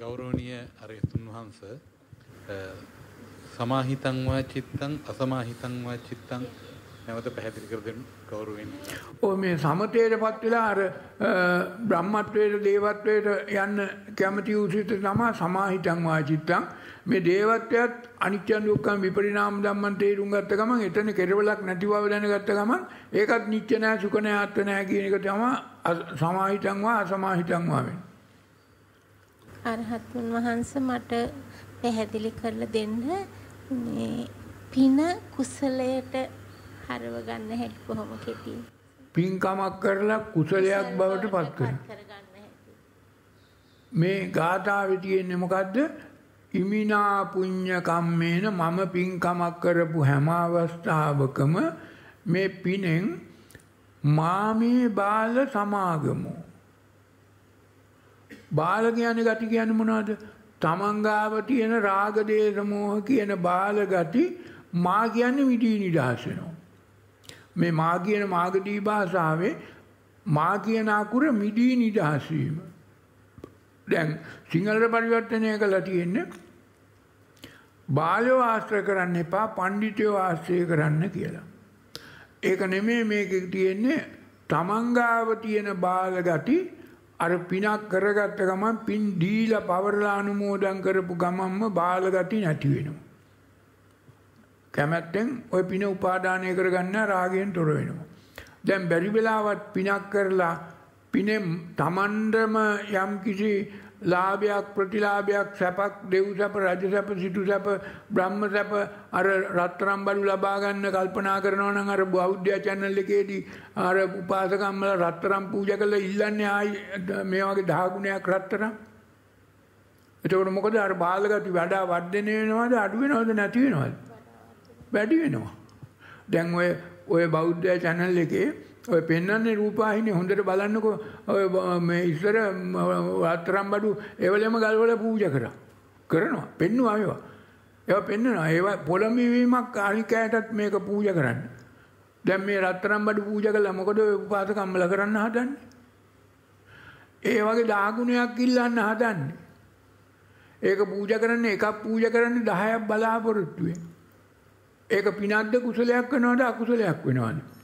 ගෞරෝණය අරයතුන් වහන්ස සමාහිතංවා චිත්තං අසමාහිතංවා චිත්තං නැවත පැහැදිලි කර දෙන්න ගෞරවයෙන්. ඔය මේ සමතේටපත් වෙලා අර බ්‍රහ්මත්වයට දේවත්වයට යන්න කැමති වූ සිත තමයි සමාහිතං වාචිත්තං. මේ දේවත්වයත් අනිත්‍ය දුක්ඛ විපරිණාම ධම්මන් තේරුම් ගත්ත ගමන් එතන කෙරවලක් නැති බව දැනගත්ත ගමන් ඒකත් නිත්‍ය නැහැ සුඛ නැහැ අත්ත්ව නැහැ කියන එක තමයි සමාහිතං වා අසමාහිතං වා වෙන්නේ. අරහතුන් වහන්ස මට පැහැදිලි කරලා දෙන්න මේ පින කුසලයට හරව ගන්න හැටි කොහොම කෙටි. පින්කමක් කරලා කුසලයක් බවට පත් කරගන්න. මේ ගාථාවේ තියෙන්නේ මොකද්ද? ඉමිනා පුඤ්ඤ කම්මේන මම පින්කමක් කරපු හැම අවස්ථාවකම මේ පිනෙන් මාමේ බාල සමාගමෝ බාල කියන්නේ ගති කියන්නේ මොනවද? තමන් ගාව තියෙන රාග දේශ මොහ කියන බාල ගති මා කියන්නේ මිදී නිදහස් වෙනවා. මේ මා කියන මාගදී භාෂාවේ මා කියන අකුර මිදී නිදහස් වීම. දැන් සිංහලට පරිවර්තනය කළා තියෙන්නේ බාලයෝ ආශ්‍රය කරන්න එපා පඬිතුයෝ ආශ්‍රය කරන්න කියලා. ඒක නෙමෙයි මේකේ තියෙන්නේ තමන් ගාව තියෙන බාල ගති අර පිනක් කරගත්ත ගමන් පින් දීලා පවරලා අනුමෝදන් කරපු ගමන්ම බාලගති නැති වෙනවා. කැමැත්තෙන් ওই පින උපාදානය කරගන්න රාගයෙන් තොර වෙනවා. දැන් බැරි වෙලාවත් පිනක් කරලා පිනේ තමන්දම යම් කිසි ලාභයක් ප්‍රතිලාභයක් සැපක් දෙව් සැප රජ සැප සිටු සැප බ්‍රහ්ම සැප අර රත්තරම් බලු ලබා ගන්න කල්පනා කරනවා නම් අර බෞද්ධ channel එකේදී අර උපාසකම්මල රත්තරම් පූජා කරලා ඉල්ලන්නේ ආයි මේ වගේ දහ ගුණයක් රත්තරම් එතකොට මොකද අර බාලගති වඩා වර්ධනය වෙනවද අඩු වෙනවද නැති වෙනවද වැඩි වෙනවා දැන් ඔය ඔය බෞද්ධ channel එකේ ඔය පෙන්වන්නේ රූපාහිනේ හොඳට බලන්නකො ඔය මේ ඉස්සර වතරම් බඩු ඒවලෙම ගල්වල පූජා කරා. කරනවා. පෙන්නවා ඒවා. ඒවා පෙන්නවා. ඒවා පොළඹවීමක් අනිකයටත් මේක පූජා කරන්න. දැන් මේ රත්තරම් බඩු පූජා කළා මොකද ඔය උපාසකම්මල කරන්න හදන්නේ? ඒ වගේ දාගුණයක් ඉල්ලන්න හදන්නේ. ඒක පූජා කරන්න එකක් පූජා කරන්න 10ක් බලාපොරොත්තු ඒක පිනක්ද කුසලයක් වෙනවද අකුසලයක් වෙනවද?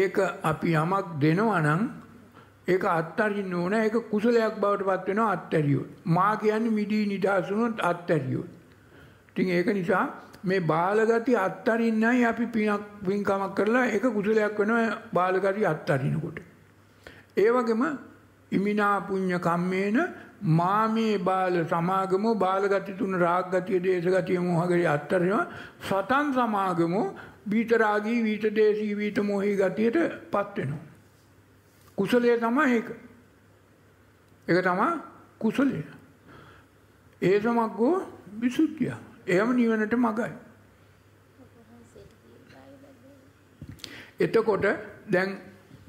ඒක අපි යමක් දෙනවා නම් ඒක අත්තරින්න ඕන ඒක කුසලයක් බවට පත් වෙනවා අත්තරියොත් මා කියන්නේ මිදී නිදාසුනොත් අත්තරියොත් ඉතින් ඒක නිසා මේ බාලගති අත්තරින්නයි අපි පිනක් වින්කමක් කරලා ඒක කුසලයක් වෙනවා බාලගති අත්තරිනකොට ඒ වගේම ඉමිනා පුඤ්ඤ කම්මේන මාමේ බාල සමාගම බාලගති තුන රාගගතිය දේශගතිය මොහගරි අත්තරම සතන් සමාගම බීතරාගී වීත දේශී වීත මොහි ගතියට පත් වෙනවා. කුසලය තමයි ඒක. ඒක තමයි කුසලය. ඒ සමග්ගෝ විසුද්ධිය. එයම නිවනට මගයි. එතකොට දැන්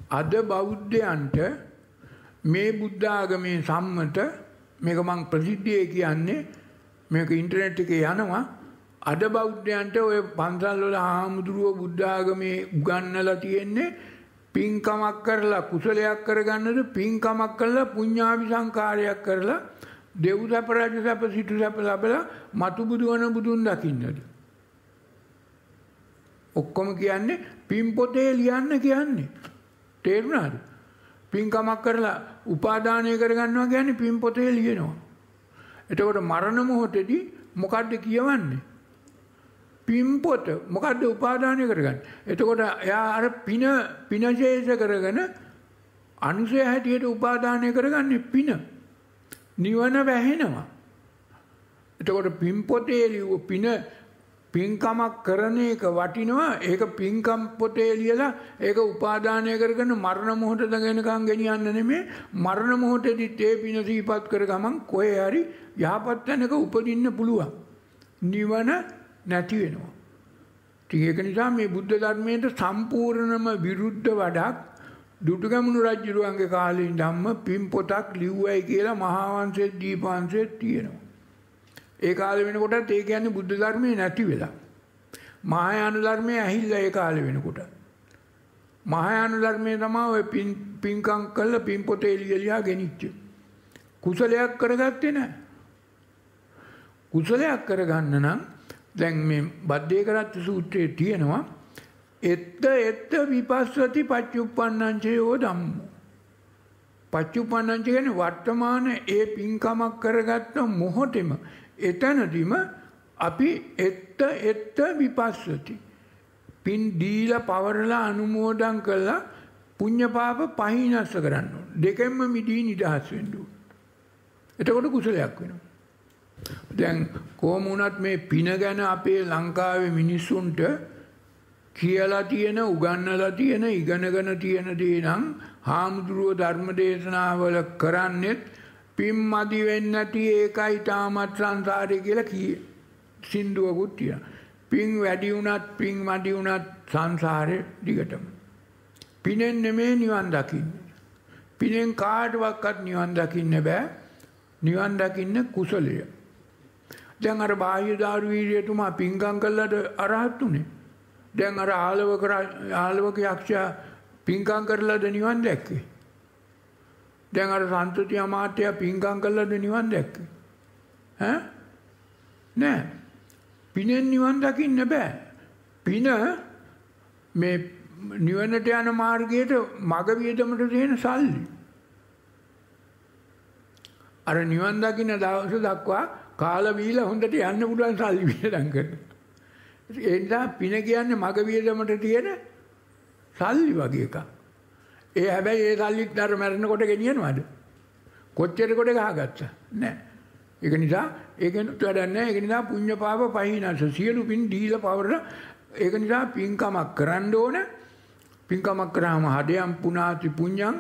අද බෞද්ධයන්ට මේ බුද්ධ ආගමේ සම්මත මේක මං ප්‍රසිද්ධියේ කියන්නේ මේක ඉන්ටර්නෙට් එකේ යනවා අද බෞද්ධයන්ට ඔය පන්සල් වල ආමුදුරුව බුද්ධ ආගමේ උගන්වලා තියෙන්නේ පින්කමක් කරලා කුසලයක් කරගන්නද පින්කමක් කරලා පුණ්‍යාවිසංකාරයක් කරලා දෙව් සැප රජ සැප සිටු සැප ලැබලා මතු බුදුවන බුදුන් දකින්නද ඔක්කොම කියන්නේ පින් පොතේ ලියන්න කියන්නේ තේරුණාද පින්කමක් කරලා උපාදානය කරගන්නවා කියන්නේ පින් පොතේ ලියනවා. එතකොට මරණ මොහොතේදී මොකද්ද කියවන්නේ? පින් පොත මොකද්ද උපාදානය කරගන්නේ? එතකොට එයා අර පින පිනශේෂ කරගෙන අනුසය හැටියට උපාදානය කරගන්නේ පින. නිවන වැහෙනවා. එතකොට පින් පොතේ ලියුව පින පින්කමක් කරන එක වටිනවා ඒක පින්කම් පොතේ ලියලා ඒක උපාදානය කරගෙන මරණ මොහොත දගෙනකම් ගෙනියන්න නෙමේ මරණ මොහොතේදී ඒ පින සිහිපත් කර ගමන් කොහේ හරි යහපත් තැනක උපදින්න පුළුවන් නිවන නැති වෙනවා ඉතින් ඒක නිසා මේ බුද්ධ ධර්මයට සම්පූර්ණම විරුද්ධ වැඩක් දුටුගැමුණු රජුරුවන්ගේ කාලේ ඉඳන්ම පින් පොතක් ලිව්වයි කියලා මහා වංශයේ දීපංශයේ තියෙනවා ඒ කාලේ වෙනකොටත් ඒ කියන්නේ බුද්ධ ධර්මයේ නැති වෙලා. මහායාන ධර්මයේ ඇහිලා ඒ කාලේ වෙනකොට. මහායාන ධර්මයේ තමයි ඔය පින්කම් කළා පින් පොතේ ලියලා ගෙනිච්ච. කුසලයක් කරගත්තේ නැහැ. කුසලයක් කරගන්න නම් දැන් මේ බද්දේ කරත්ති සූත්‍රයේ තියෙනවා එත්ත එත්ත විපස්සති පච්චුප්පන්නංචයෝ ධම්මෝ පච්චුප්පන්නංච කියන්නේ වර්තමාන ඒ පින්කමක් කරගත්ත මොහොතෙම එතැනදිම අපි එත්ත එත්ත විපස්සති. පින් දීල පවරලා අනුමෝඩන් කල්ලා පුං්ඥපාප පහිනස්ස කරන්න. දෙකෙන්ම මිදී නිදහස්වෙන්ඩු. එතකොට කුසලයක් වෙන. දැන් කෝමුණත් මේ පින ගැන අපේ ලංකාව මිනිස්සුන්ට කියලා තියෙන උගන්නලා තියෙන ඉගෙනගෙන තියෙන දේ නම් හාමුදුරුව ධර්ම දේශනාවල කරන්නෙත් පින් මදි වෙන්නේ නැති ඒකයි තාමත් සංසාරේ කියලා කියේ. සින්දුවකුත් තියෙනවා. පින් වැඩි වුණත් පින් මදි වුණත් සංසාරේ දිගටම. පිනෙන් නෙමෙයි නිවන් දකින්නේ. පිනෙන් කාටවත් නිවන් දකින්න බෑ. නිවන් දකින්න කුසලය. දැන් අර බාහ්‍ය දාරු වීර්යතුමා පින්කම් කළාට අරහත් උනේ. දැන් අර ආලවක ආලවක යක්ෂයා පින්කම් කරලාද නිවන් දැක්කේ. දැන් අර සන්තුති අමාත්‍ය පිංකම් කළාද නිවන් දැක්කේ? ඈ? නෑ. පිනෙන් නිවන් දකින්න බෑ. පින මේ නිවනට යන මාර්ගයට මග වියදමට දෙන සල්ලි. අර නිවන් දකින්න දවස දක්වා කාල වීලා හොඳට යන්න පුළුවන් සල්ලි වියදම් කරනවා. ඒ නිසා පින කියන්නේ මග වියදමට තියෙන සල්ලි වගේ එකක්. ඒ හැබැයි ඒ සල්ලිත් අර මැරෙනකොට ගෙනියනවද? කොච්චර කොට ගහගත්තා? නෑ. ඒක නිසා ඒකෙන් වැඩක් නෑ. ඒක නිසා පුඤ්ඤ පාප පහිනස සියලු පින් දීලා පවරන ඒක නිසා පින්කමක් කරන්න ඕන. පින්කමක් කරාම හදයන් පුණාති පුඤ්ඤං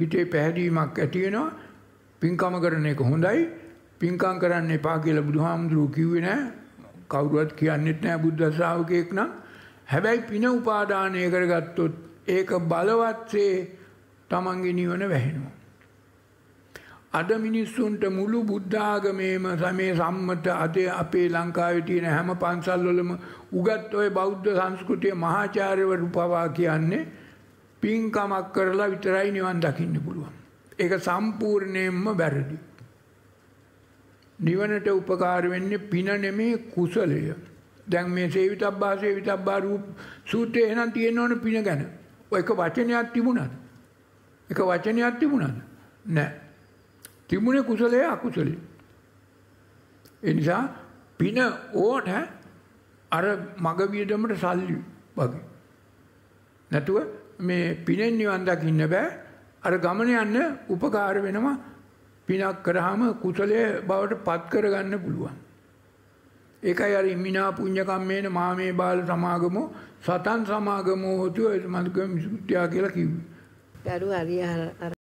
හිතේ පැහැදීමක් ඇති වෙනවා. පින්කම කරන එක හොඳයි. පින්කම් කරන්න එපා කියලා බුදුහාමුදුරුවෝ කිව්වේ නෑ. කවුරුවත් කියන්නෙත් නෑ බුද්ධ ශ්‍රාවකයෙක් නම්. හැබැයි පින උපාදානය කරගත්තොත් ඒක බලවත්සේ තමන්ගේ නිවන වැහෙනවා. අද මිනිස්සුන්ට මුළු බුද්ධාගමේම සමේ සම්මත අද අපේ ලංකාවේ තියෙන හැම පන්සල්වලම උගත් ඔය බෞද්ධ සංස්කෘතිය මහාචාර්යවරු පවා කියන්නේ පින්කමක් කරලා විතරයි නිවන් දකින්න පුළුවන්. ඒක සම්පූර්ණයෙන්ම වැරදි. නිවනට උපකාර වෙන්නේ පින නෙමේ කුසලය. දැන් මේ සේවිතබ්බා සේවිතබ්බා රූප සූත්‍රය එහෙනම් තියෙන්න ඕන පින ගැන. ඔය එක වචනයක් තිබුණාද? එක වචනයක් තිබුණාද? නැහැ. තිබුණේ කුසලයේ අකුසලයේ. ඒ නිසා පින ඕන අර මග වියදමට සල්ලි වගේ. නැතුව මේ පිනෙන් නිවන් දකින්න බෑ. අර ගමන යන්න උපකාර වෙනවා. පිනක් කරාම කුසලයේ බවට පත් කරගන්න පුළුවන්. ඒකයි අර ඉම්මිනා පුඤ්ඤ කම්මේන මාමේ බාල සමාගමෝ සතන් සමාගමෝ හොතු මන්දකම් සුත්‍යා කියලා කිව්වේ. දරු හරි අර